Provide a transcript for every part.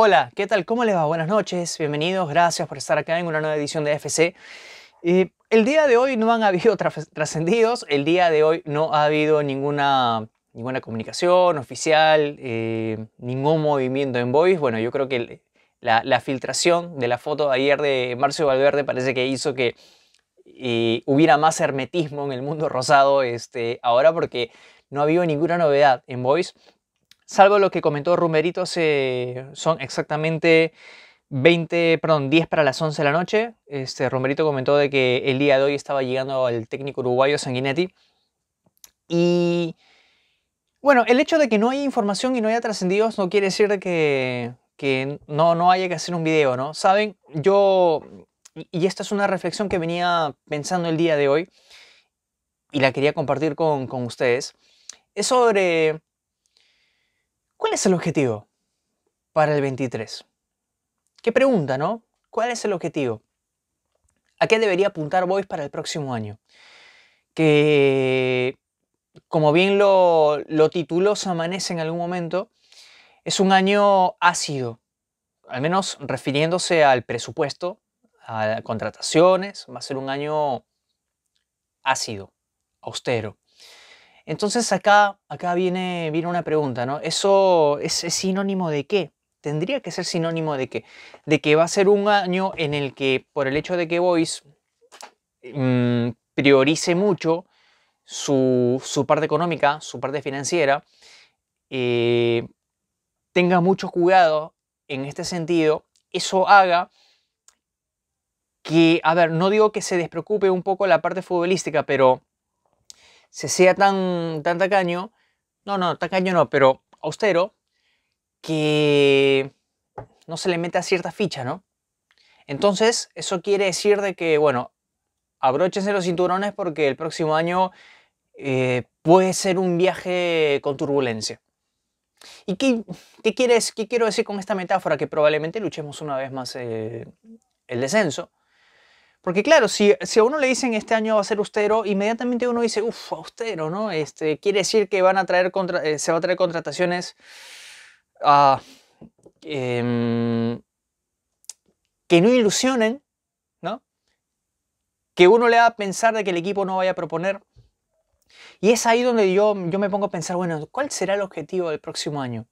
Hola, ¿qué tal? ¿Cómo les va? Buenas noches, bienvenidos, gracias por estar acá en una nueva edición de FC. el día de hoy no han habido trascendidos, el día de hoy no ha habido ninguna, ninguna comunicación oficial, eh, ningún movimiento en Voice. Bueno, yo creo que la, filtración de la foto de ayer de Marcio Valverde parece que hizo que eh, hubiera más hermetismo en el mundo rosado este, ahora porque no ha habido ninguna novedad en Voice salvo lo que comentó Rumberito, son exactamente 20, perdón, 10 para las 11 de la noche. Este, Romerito comentó de que el día de hoy estaba llegando el técnico uruguayo Sanguinetti. Y bueno, el hecho de que no haya información y no haya trascendidos no quiere decir que, no, haya que hacer un video, ¿no? Saben, yo, y esta es una reflexión que venía pensando el día de hoy y la quería compartir con ustedes, es sobre ¿Cuál es el objetivo para el 23? Qué pregunta, ¿no? ¿Cuál es el objetivo? ¿A qué debería apuntar Voice para el próximo año? Que, como bien lo, tituló Samanés en algún momento, es un año ácido, al menos refiriéndose al presupuesto, a contrataciones, va a ser un año ácido, austero. Entonces acá, acá viene, viene una pregunta, ¿no? ¿Eso es, sinónimo de qué? Tendría que ser sinónimo de qué? De que va a ser un año en el que, por el hecho de que Boyce mm, priorice mucho su, parte económica, su parte financiera, eh, tenga mucho cuidado en este sentido, eso haga que, a ver, no digo que se despreocupe un poco la parte futbolística, pero se sea tan, tacaño, no, no, tacaño no, pero austero, que no se le meta cierta ficha, ¿no? Entonces, eso quiere decir de que, bueno, abróchense los cinturones porque el próximo año eh, puede ser un viaje con turbulencia. ¿Y qué, quieres, qué quiero decir con esta metáfora? Que probablemente luchemos una vez más eh, el descenso. Porque claro, si, a uno le dicen este año va a ser austero, inmediatamente uno dice, uff, austero, ¿no? Este, quiere decir que van a traer eh, se va a traer contrataciones ah, em, que no ilusionen, ¿no? Que uno le va a pensar de que el equipo no vaya a proponer. Y es ahí donde yo, yo me pongo a pensar, bueno, ¿cuál será el objetivo del próximo año?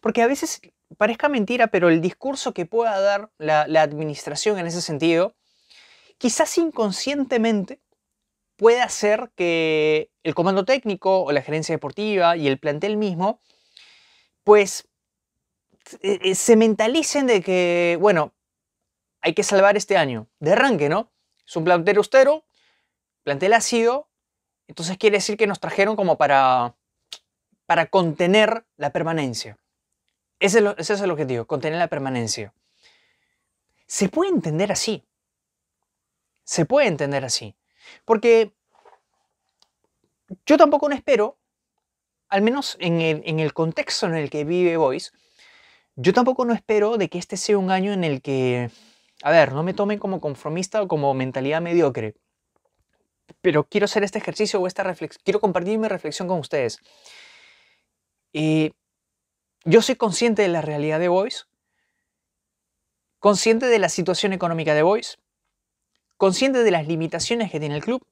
Porque a veces parezca mentira, pero el discurso que pueda dar la administración en ese sentido quizás inconscientemente puede hacer que el comando técnico o la gerencia deportiva y el plantel mismo, pues eh, eh, se mentalicen de que, bueno, hay que salvar este año. De arranque, ¿no? Es un plantel austero, plantel ácido, entonces quiere decir que nos trajeron como para, para contener la permanencia. es, ese es el objetivo, contener la permanencia. Se puede entender así, se puede entender así. Porque yo tampoco no espero, al menos en el, contexto en el que vive Voice, yo tampoco no espero de que este sea un año en el que, a ver, no me tomen como conformista o como mentalidad mediocre, pero quiero hacer este ejercicio o esta reflexión, quiero compartir mi reflexión con ustedes. Eh, yo soy consciente de la realidad de Voice, consciente de la situación económica de Voice, consciente de las limitaciones que tiene el club.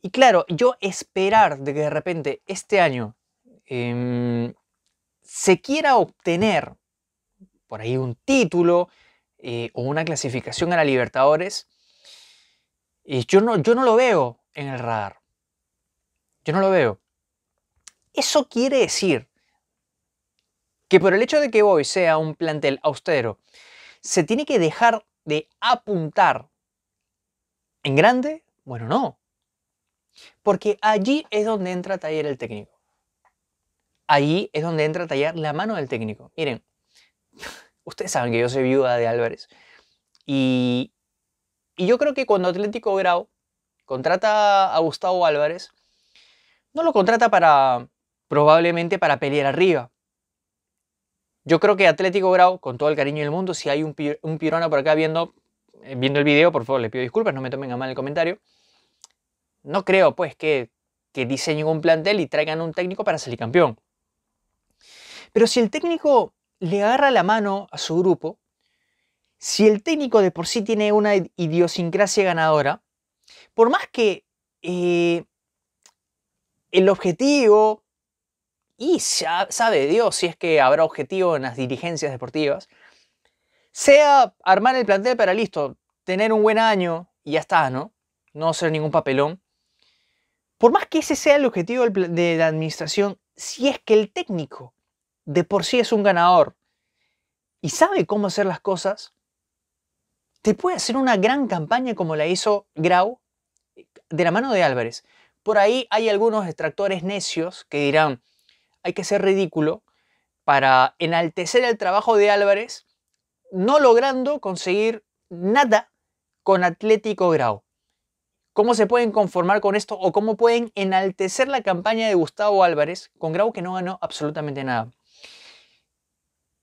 Y claro, yo esperar de que de repente este año em, se quiera obtener por ahí un título eh, o una clasificación a la Libertadores, y yo, no, yo no lo veo en el radar. Yo no lo veo. Eso quiere decir que por el hecho de que hoy sea un plantel austero, se tiene que dejar de apuntar ¿En grande? Bueno, no. Porque allí es donde entra a tallar el técnico. Allí es donde entra a tallar la mano del técnico. Miren, ustedes saben que yo soy viuda de Álvarez. Y, yo creo que cuando Atlético Grau contrata a Gustavo Álvarez, no lo contrata para probablemente para pelear arriba. Yo creo que Atlético Grau, con todo el cariño del mundo, si hay un, un pirona por acá viendo, eh, viendo el video, por favor, le pido disculpas, no me tomen a mal el comentario. No creo, pues, que, diseñen un plantel y traigan un técnico para salir campeón. Pero si el técnico le agarra la mano a su grupo, si el técnico de por sí tiene una idiosincrasia ganadora, por más que eh, el objetivo, y sabe Dios si es que habrá objetivo en las dirigencias deportivas, sea armar el plantel para listo, tener un buen año y ya está, ¿no? No hacer ningún papelón. Por más que ese sea el objetivo de la administración, si es que el técnico de por sí es un ganador y sabe cómo hacer las cosas, te puede hacer una gran campaña como la hizo Grau de la mano de Álvarez. Por ahí hay algunos extractores necios que dirán, hay que ser ridículo para enaltecer el trabajo de Álvarez no logrando conseguir nada con Atlético Grau. ¿Cómo se pueden conformar con esto o cómo pueden enaltecer la campaña de Gustavo Álvarez con Grau que no ganó absolutamente nada?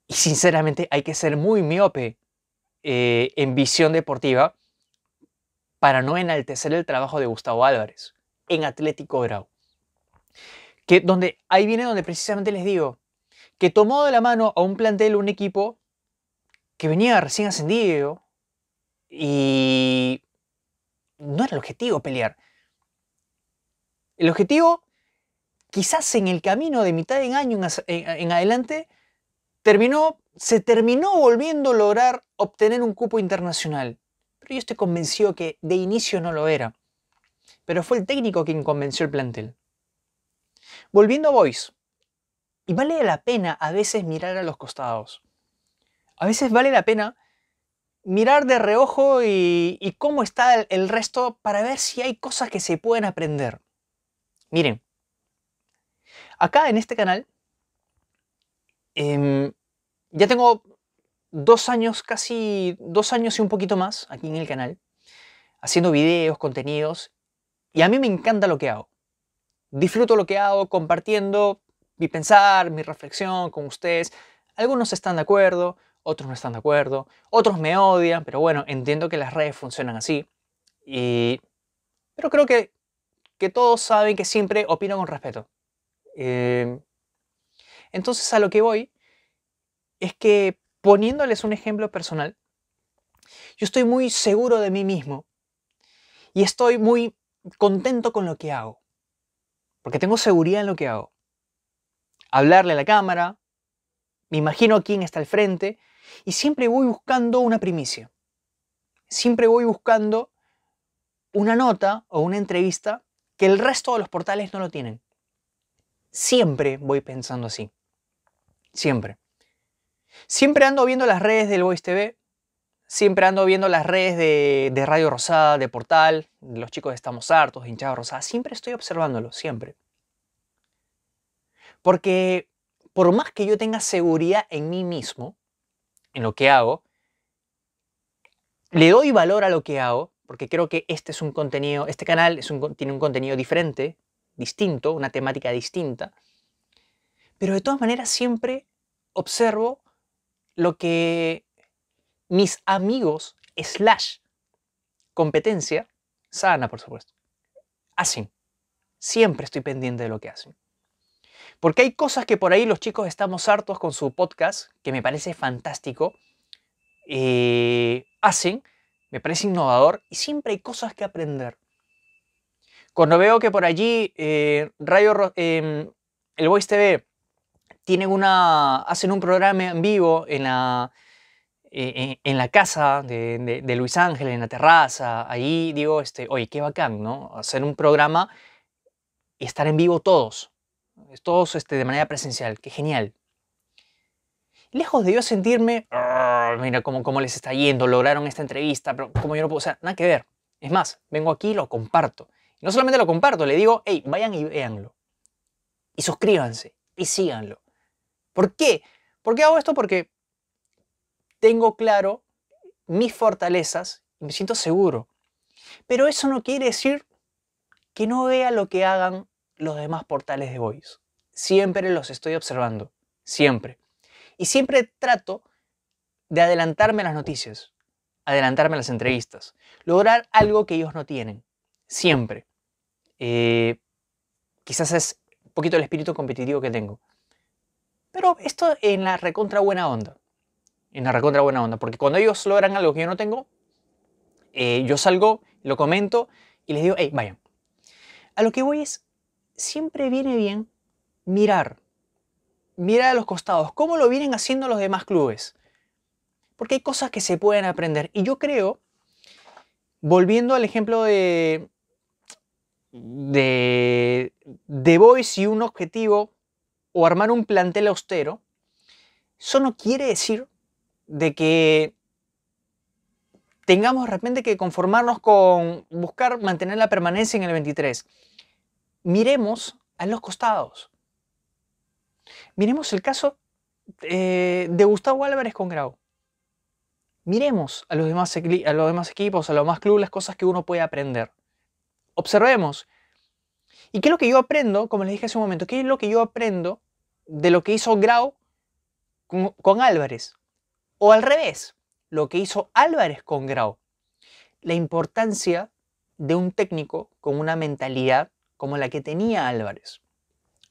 Y sinceramente hay que ser muy miope eh, en visión deportiva para no enaltecer el trabajo de Gustavo Álvarez en Atlético Grau. Que donde, ahí viene donde precisamente les digo que tomó de la mano a un plantel, un equipo que venía recién ascendido y no era el objetivo pelear. El objetivo, quizás en el camino de mitad de año en, adelante, terminó, se terminó volviendo a lograr obtener un cupo internacional. Pero yo estoy convencido que de inicio no lo era. Pero fue el técnico quien convenció el plantel. Volviendo a Voice, y vale la pena a veces mirar a los costados a veces vale la pena mirar de reojo y, cómo está el, resto para ver si hay cosas que se pueden aprender. Miren, acá en este canal em, ya tengo dos años, casi dos años y un poquito más aquí en el canal, haciendo videos, contenidos, y a mí me encanta lo que hago. Disfruto lo que hago, compartiendo mi pensar, mi reflexión con ustedes. Algunos están de acuerdo, otros no están de acuerdo, otros me odian, pero bueno, entiendo que las redes funcionan así. Y... Pero creo que, todos saben que siempre opino con respeto. Em, entonces a lo que voy es que poniéndoles un ejemplo personal, yo estoy muy seguro de mí mismo y estoy muy contento con lo que hago, porque tengo seguridad en lo que hago. Hablarle a la cámara, me imagino quién está al frente, y siempre voy buscando una primicia. Siempre voy buscando una nota o una entrevista que el resto de los portales no lo tienen. Siempre voy pensando así. Siempre. Siempre ando viendo las redes del Voice TV. Siempre ando viendo las redes de, Radio Rosada, de Portal, los chicos de Estamos Hartos, de Hinchada Rosada. Siempre estoy observándolo, siempre. Porque por más que yo tenga seguridad en mí mismo, en lo que hago, le doy valor a lo que hago, porque creo que este es un contenido, este canal tiene un contenido diferente, distinto, una temática distinta, pero de todas maneras siempre observo lo que mis amigos slash competencia, sana por supuesto, hacen. Siempre estoy pendiente de lo que hacen. Porque hay cosas que por ahí los chicos estamos hartos con su podcast, que me parece fantástico, eh, hacen, me parece innovador y siempre hay cosas que aprender. Cuando veo que por allí eh, Radio, eh, el Voice TV, una, hacen un programa en vivo en la, en, la casa de, Luis Ángel, en la terraza, ahí digo, este, oye, qué bacán, ¿no? Hacer un programa y estar en vivo todos todos este, de manera presencial, qué genial. Lejos de yo sentirme, mira cómo, les está yendo, lograron esta entrevista, pero como yo no puedo, o sea, nada que ver. Es más, vengo aquí y lo comparto. no solamente lo comparto, le digo, hey, vayan y véanlo. Y suscríbanse y síganlo. ¿Por qué? ¿Por qué hago esto? Porque tengo claro mis fortalezas y me siento seguro. Pero eso no quiere decir que no vea lo que hagan los demás portales de voice. Siempre los estoy observando, siempre. Y siempre trato de adelantarme a las noticias, adelantarme a las entrevistas, lograr algo que ellos no tienen, siempre. Eh, quizás es un poquito el espíritu competitivo que tengo. Pero esto en la recontra buena onda. En la recontra buena onda. Porque cuando ellos logran algo que yo no tengo, eh, yo salgo, lo comento y les digo, hey, vayan. A lo que voy es, siempre viene bien mirar, mirar a los costados, cómo lo vienen haciendo los demás clubes. Porque hay cosas que se pueden aprender. Y yo creo, volviendo al ejemplo de, de, de Boys y un objetivo o armar un plantel austero, eso no quiere decir de que tengamos de repente que conformarnos con buscar mantener la permanencia en el 23 miremos a los costados. Miremos el caso eh, de Gustavo Álvarez con Grau. Miremos a los, demás, a los demás equipos, a los demás clubes, las cosas que uno puede aprender. Observemos. ¿Y qué es lo que yo aprendo? Como les dije hace un momento, ¿qué es lo que yo aprendo de lo que hizo Grau con Álvarez? O al revés, lo que hizo Álvarez con Grau. La importancia de un técnico con una mentalidad como la que tenía Álvarez.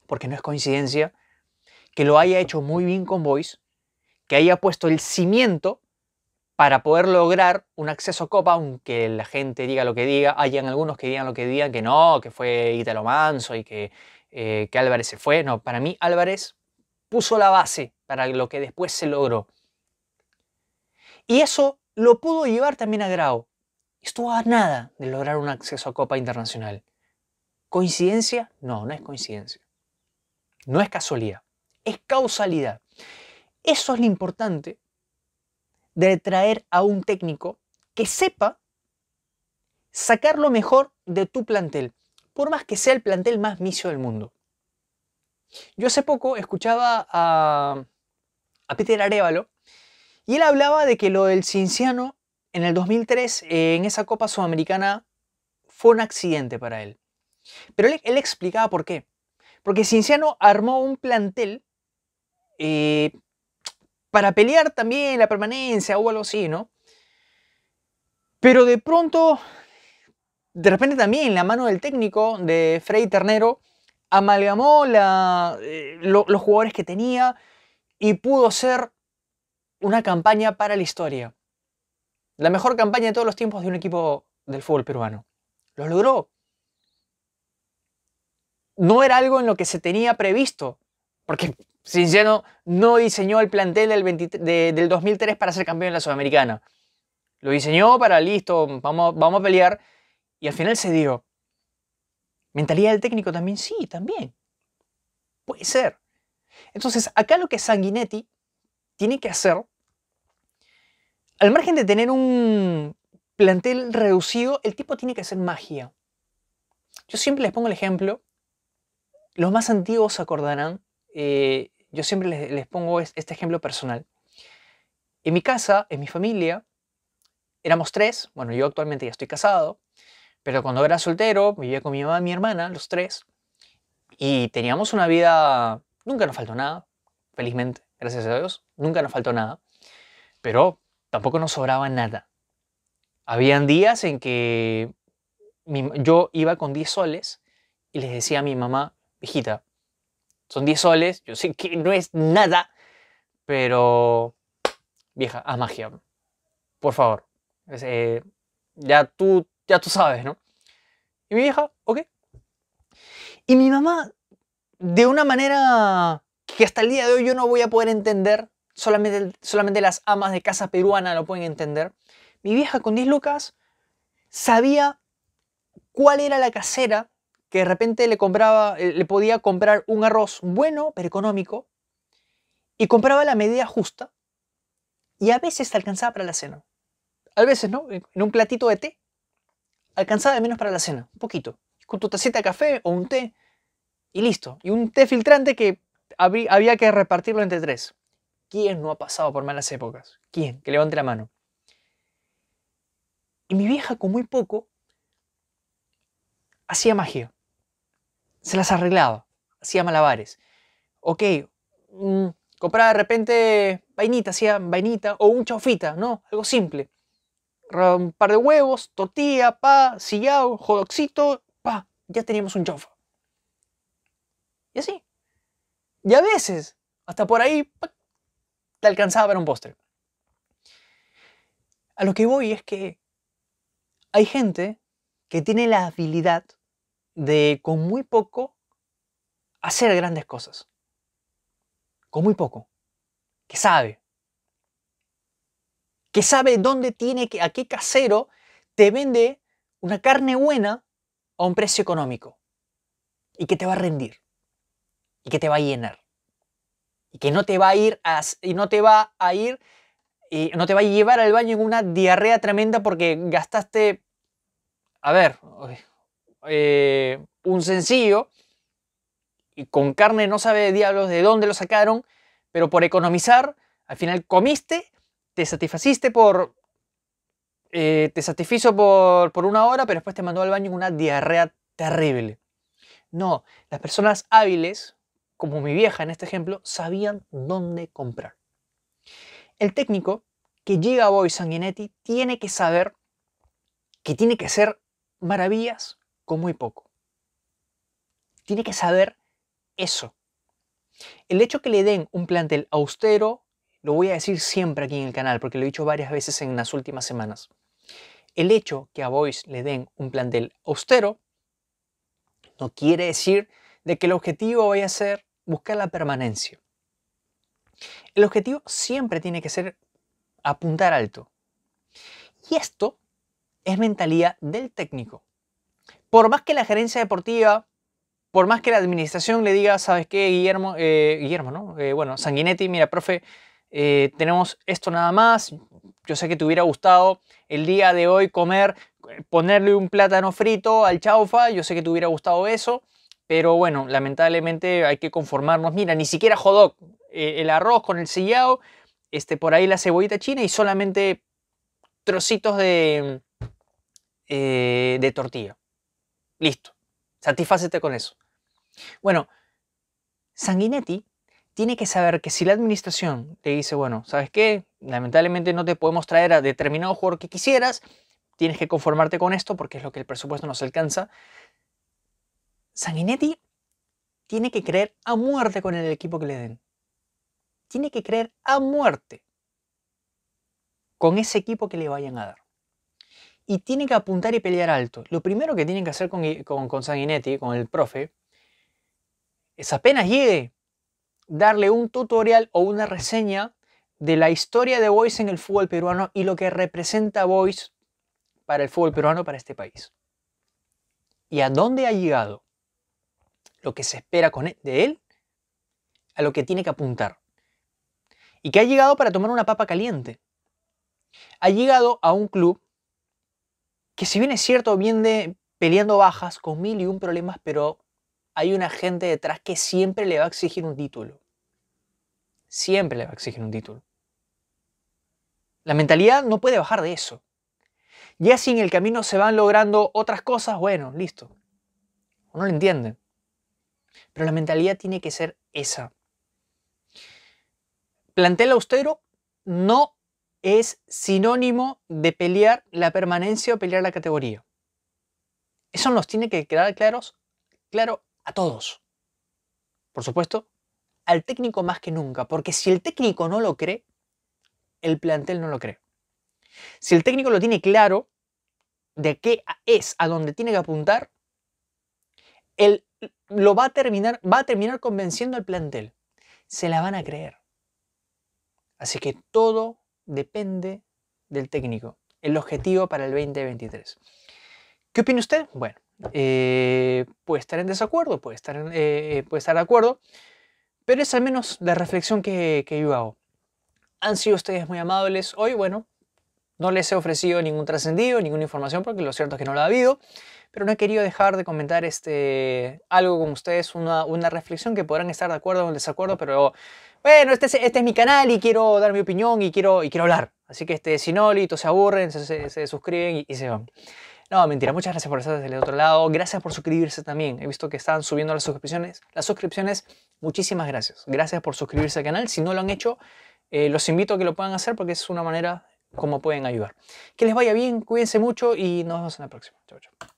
Porque no es coincidencia que lo haya hecho muy bien con Boys, que haya puesto el cimiento para poder lograr un acceso a Copa, aunque la gente diga lo que diga, hayan algunos que digan lo que digan, que no, que fue Italo Manso y eh, que, Álvarez se fue. No, para mí Álvarez puso la base para lo que después se logró. Y eso lo pudo llevar también a Grau. Estuvo a nada de lograr un acceso a Copa Internacional. ¿Coincidencia? No, no es coincidencia. No es casualidad, es causalidad. Eso es lo importante de traer a un técnico que sepa sacar lo mejor de tu plantel, por más que sea el plantel más micio del mundo. Yo hace poco escuchaba a, Peter Arevalo y él hablaba de que lo del Cinciano en el 2003, eh, en esa Copa Sudamericana, fue un accidente para él. Pero él, explicaba por qué. Porque Cinciano armó un plantel eh, para pelear también la permanencia o algo así, ¿no? Pero de pronto, de repente también la mano del técnico de Freddy Ternero amalgamó eh, los jugadores que tenía y pudo ser una campaña para la historia. La mejor campaña de todos los tiempos de un equipo del fútbol peruano. Lo logró no era algo en lo que se tenía previsto, porque Cinciano no diseñó el plantel del, 2003 para ser campeón de la Sudamericana. Lo diseñó para, listo, vamos, vamos a pelear, y al final se dio. Mentalidad del técnico también, sí, también. Puede ser. Entonces, acá lo que Sanguinetti tiene que hacer, al margen de tener un plantel reducido, el tipo tiene que hacer magia. Yo siempre les pongo el ejemplo los más antiguos acordarán, eh, yo siempre les, pongo este ejemplo personal. En mi casa, en mi familia, éramos tres, bueno, yo actualmente ya estoy casado, pero cuando era soltero, vivía con mi mamá y mi hermana, los tres, y teníamos una vida, nunca nos faltó nada, felizmente, gracias a Dios, nunca nos faltó nada, pero tampoco nos sobraba nada. Habían días en que yo iba con 10 soles y les decía a mi mamá, hijita, son 10 soles, yo sé que no es nada, pero vieja, a magia. Por favor. Eh, ya, tú, ya tú sabes, ¿no? Y mi vieja, ok. Y mi mamá, de una manera que hasta el día de hoy yo no voy a poder entender, solamente, solamente las amas de casa peruana lo pueden entender, mi vieja con 10 lucas sabía cuál era la casera que de repente le, compraba, eh, le podía comprar un arroz bueno, pero económico, y compraba la medida justa, y a veces alcanzaba para la cena. A veces, ¿no? En un platito de té, alcanzaba de menos para la cena, un poquito, con tu tacita de café o un té, y listo. Y un té filtrante que había que repartirlo entre tres. ¿Quién no ha pasado por malas épocas? ¿Quién? Que levante la mano. Y mi vieja con muy poco hacía magia se las arreglaba, hacía malabares. Ok, mm, compraba de repente vainita, hacía vainita o un chaufita, ¿no? Algo simple. Un par de huevos, tortilla, pa, sillao, jodoxito, pa, ya teníamos un chaufa. Y así. Y a veces, hasta por ahí, te alcanzaba ver un postre. A lo que voy es que hay gente que tiene la habilidad de con muy poco hacer grandes cosas. Con muy poco. Que sabe. Que sabe dónde tiene que, a qué casero te vende una carne buena a un precio económico. Y que te va a rendir. Y que te va a llenar. Y que no te va a ir a, y no te va a ir y no te va a llevar al baño en una diarrea tremenda porque gastaste a ver, eh, un sencillo y con carne no sabe de diablos de dónde lo sacaron, pero por economizar, al final comiste, te satisfaciste por... Eh, te satisfizo por, una hora, pero después te mandó al baño una diarrea terrible. No, las personas hábiles, como mi vieja en este ejemplo, sabían dónde comprar. El técnico que llega a Boy Sanguinetti tiene que saber que tiene que hacer maravillas con muy poco. Tiene que saber eso. El hecho que le den un plantel austero, lo voy a decir siempre aquí en el canal, porque lo he dicho varias veces en las últimas semanas. El hecho que a Boyce le den un plantel austero no quiere decir de que el objetivo vaya a ser buscar la permanencia. El objetivo siempre tiene que ser apuntar alto. Y esto es mentalidad del técnico por más que la gerencia deportiva, por más que la administración le diga, ¿sabes qué, Guillermo? Eh, Guillermo, eh, bueno, Sanguinetti, mira, profe, eh, tenemos esto nada más. Yo sé que te hubiera gustado el día de hoy comer, ponerle un plátano frito al chaufa. Yo sé que te hubiera gustado eso. Pero bueno, lamentablemente hay que conformarnos. Mira, ni siquiera jodó el arroz con el sillao, este, por ahí la cebollita china y solamente trocitos de, de tortilla. Listo. Satisfácete con eso. Bueno, Sanguinetti tiene que saber que si la administración te dice, bueno, ¿sabes qué? Lamentablemente no te podemos traer a determinado jugador que quisieras, tienes que conformarte con esto porque es lo que el presupuesto nos alcanza. Sanguinetti tiene que creer a muerte con el equipo que le den. Tiene que creer a muerte con ese equipo que le vayan a dar y tiene que apuntar y pelear alto. Lo primero que tienen que hacer con, con, con Sanguinetti, con el profe, es apenas llegue, darle un tutorial o una reseña de la historia de Boys en el fútbol peruano y lo que representa Boys para el fútbol peruano, para este país. ¿Y a dónde ha llegado? Lo que se espera de él, a lo que tiene que apuntar. Y que ha llegado para tomar una papa caliente. Ha llegado a un club que si bien es cierto, viene peleando bajas con mil y un problemas, pero hay una gente detrás que siempre le va a exigir un título. Siempre le va a exigir un título. La mentalidad no puede bajar de eso. Ya si en el camino se van logrando otras cosas, bueno, listo. Uno lo entiende. Pero la mentalidad tiene que ser esa. Plantel austero, no es sinónimo de pelear la permanencia o pelear la categoría. Eso nos tiene que quedar claros, claro a todos. Por supuesto, al técnico más que nunca, porque si el técnico no lo cree, el plantel no lo cree. Si el técnico lo tiene claro de qué es a dónde tiene que apuntar, él lo va a terminar, va a terminar convenciendo al plantel. Se la van a creer. Así que todo depende del técnico. El objetivo para el 2023. ¿Qué opina usted? Bueno, eh, puede estar en desacuerdo, puede estar, eh, puede estar de acuerdo, pero es al menos la reflexión que, que yo hago. Han sido ustedes muy amables hoy, bueno, no les he ofrecido ningún trascendido, ninguna información, porque lo cierto es que no lo ha habido, pero no he querido dejar de comentar este, algo con ustedes, una, una reflexión que podrán estar de acuerdo o en desacuerdo, pero bueno, este es, este es mi canal y quiero dar mi opinión y quiero, y quiero hablar. Así que este, si no, listo, se aburren, se, se, suscriben y, se van. No, mentira, muchas gracias por estar desde el otro lado. Gracias por suscribirse también. He visto que están subiendo las suscripciones. Las suscripciones, muchísimas gracias. Gracias por suscribirse al canal. Si no lo han hecho, eh, los invito a que lo puedan hacer porque es una manera como pueden ayudar. Que les vaya bien, cuídense mucho y nos vemos en la próxima. Chao, chao.